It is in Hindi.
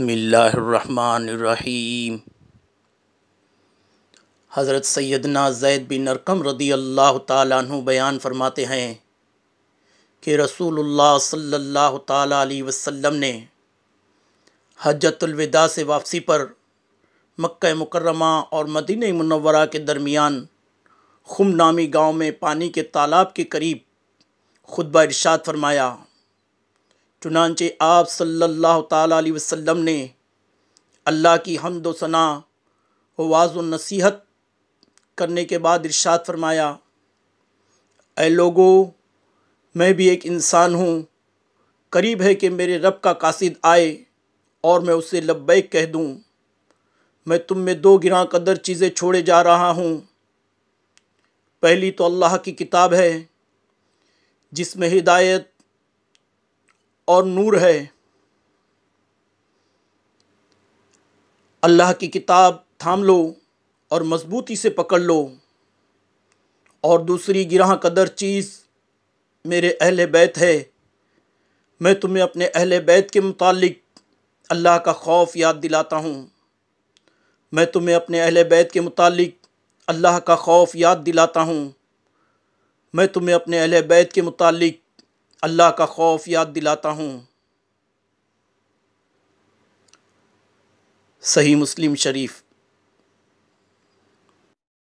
बसमीम हज़रत सैदना जैद बिन अरकम रदी अल्लाह तु बयान फरमाते हैं कि रसूल सल्ला अलैहि वसल्लम ने हजतुलविदा से वापसी पर मक् मुकरमा और मदीन मनवरा के दरमियान खुम नामी गाँव में पानी के तालाब के करीब ख़ुदबा इर्शाद फरमाया चुनानचे आप सल्लल्लाहु अलैहि वसल्लम ने अल्लाह की हमद सना वाज नसीहत करने के बाद इरशाद फरमाया ए लोगो मैं भी एक इंसान हूँ करीब है कि मेरे रब का कासिद आए और मैं उसे लब्बैक कह दूँ मैं तुम में दो गिरा कदर चीज़ें छोड़े जा रहा हूँ पहली तो अल्लाह की किताब है जिसमें हिदायत और नूर है अल्लाह की किताब थाम लो और मजबूती से पकड़ लो और दूसरी गिरह कदर चीज़ मेरे अहल बैत है मैं तुम्हें अपने अहल बैत के मुतालिक अल्लाह का खौफ याद दिलाता हूँ मैं तुम्हें अपने अहल बैत के मुतालिक अल्लाह का खौफ याद दिलाता हूँ मैं तुम्हें अपने अहल बैत के मुतालिक अल्लाह का खौफ याद दिलाता हूँ सही मुस्लिम शरीफ